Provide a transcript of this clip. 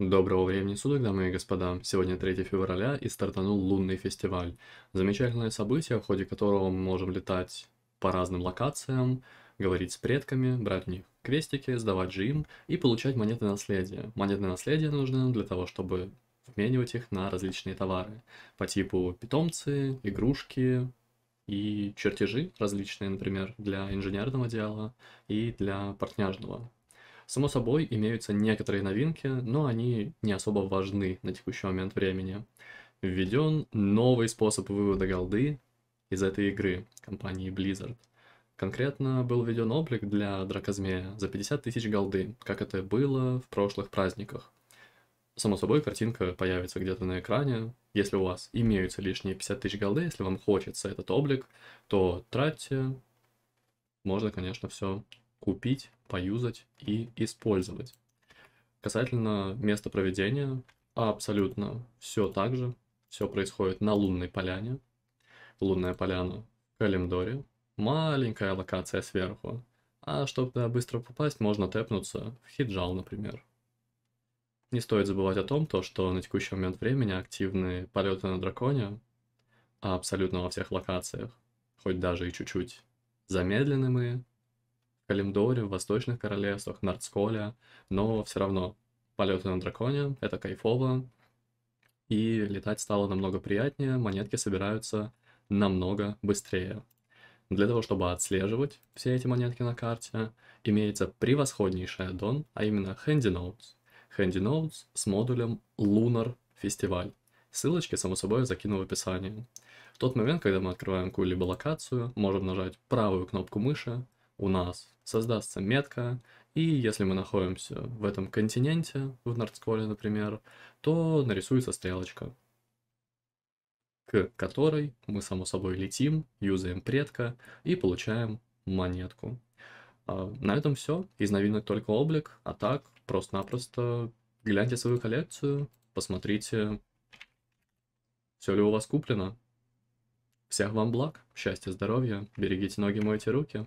Доброго времени суток, дамы и господа! Сегодня 3 февраля и стартанул лунный фестиваль. Замечательное событие, в ходе которого мы можем летать по разным локациям, говорить с предками, брать у них крестики, сдавать же и получать монеты наследия. Монеты наследия нужны для того, чтобы обменивать их на различные товары по типу питомцы, игрушки и чертежи различные, например, для инженерного дела и для портняжного Само собой, имеются некоторые новинки, но они не особо важны на текущий момент времени. Введен новый способ вывода голды из этой игры компании Blizzard. Конкретно был введен облик для Дракозмея за 50 тысяч голды, как это было в прошлых праздниках. Само собой, картинка появится где-то на экране. Если у вас имеются лишние 50 тысяч голды, если вам хочется этот облик, то тратьте. Можно, конечно, все купить, поюзать и использовать. Касательно места проведения, абсолютно все так же. Все происходит на лунной поляне. Лунная поляна в Калимдоре. Маленькая локация сверху. А чтобы туда быстро попасть, можно тэпнуться в хиджал, например. Не стоит забывать о том, то, что на текущий момент времени активные полеты на драконе абсолютно во всех локациях, хоть даже и чуть-чуть замедлены мы, Калимдоре, в Восточных Королевствах, Нордсколе, но все равно полеты на драконе, это кайфово, и летать стало намного приятнее, монетки собираются намного быстрее. Для того, чтобы отслеживать все эти монетки на карте, имеется превосходнейший аддон, а именно Handy Notes. Handy Notes с модулем Lunar Festival. Ссылочки, само собой, закину в описании. В тот момент, когда мы открываем какую-либо локацию, можем нажать правую кнопку мыши, у нас создастся метка, и если мы находимся в этом континенте, в Нордсколе, например, то нарисуется стрелочка, к которой мы, само собой, летим, юзаем предка и получаем монетку. А, на этом все. Из новинок только облик, а так просто-напросто гляньте свою коллекцию, посмотрите, все ли у вас куплено. Всех вам благ, счастья, здоровья, берегите ноги, мойте руки.